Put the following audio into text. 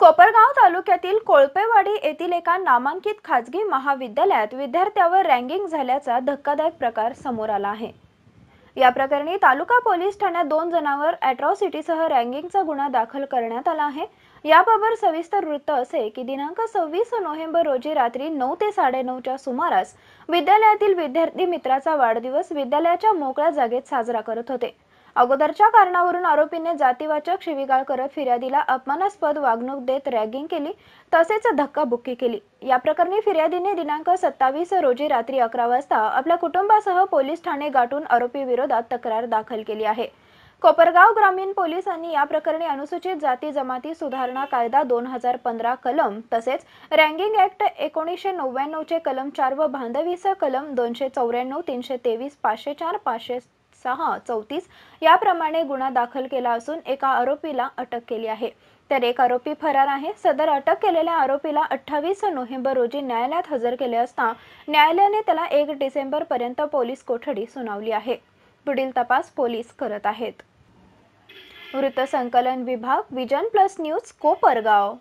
कोपरगाव तालुक्यातील कोळपेवाडी येथील एका नामांकित खाजगी महाविद्यालयात विद्यार्थ्यावर रँगिंग झाल्याचा धक्कादायक प्रकार समोर आला आहे या प्रकरणी तालुका पोलीस ठाण्यात दोन जणांवर अॅट्रॉसिटीसह रँगिंगचा गुन्हा दाखल करण्यात आला आहे याबाबत सविस्तर वृत्त असे की दिनांक सव्वीस नोव्हेंबर रोजी रात्री नऊ ते साडेनऊच्या सुमारास विद्यालयातील विद्यार्थी मित्राचा वाढदिवस विद्यालयाच्या मोकळ्या जागेत साजरा करत होते अगोदरच्या कारणावरून आरोपीने जातीवाचक शिवीगाळ करत फिर्यादीला अपमानास्पद वागणूक देत रॅगिंग केली तसेच धक्काबुक्की केली या प्रकरणी फिर्यादीने दिनांक सत्तावीस रोजी रात्री अकरा वाजता आपल्या कुटुंबासह पोलीस ठाणे गाठून आरोपी विरोधात तक्रार दाखल केली आहे कोपरगाव ग्रामीण पोलिसांनी या प्रकरणी अनुसूचित जाती जमाती सुधारणा कायदा दोन हजार पंधरा कलम तसेच रँगिंग ऍक्ट एकोणीसशे चे कलम चार व बांधवीस कलम दोनशे चौऱ्याण्णव तीनशे तेवीस पाचशे चार पाचशे सहा चौतीस याप्रमाणे गुन्हा दाखल केला असून एका आरोपीला अटक केली आहे तर एक आरोपी फरार आहे सदर अटक केलेल्या आरोपीला अठ्ठावीस नोव्हेंबर रोजी न्यायालयात हजर केले असता न्यायालयाने त्याला एक डिसेंबर पर्यंत पोलीस कोठडी सुनावली आहे पुढील तपास पोलीस करत आहेत वृत्तसंकलन विभाग विजन प्लस न्यूज कोपरगाव